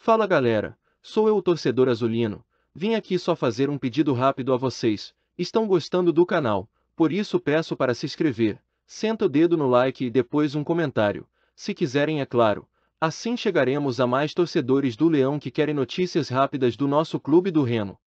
Fala galera, sou eu o torcedor azulino. Vim aqui só fazer um pedido rápido a vocês. Estão gostando do canal, por isso peço para se inscrever. Senta o dedo no like e depois um comentário, se quiserem é claro. Assim chegaremos a mais torcedores do Leão que querem notícias rápidas do nosso clube do Remo.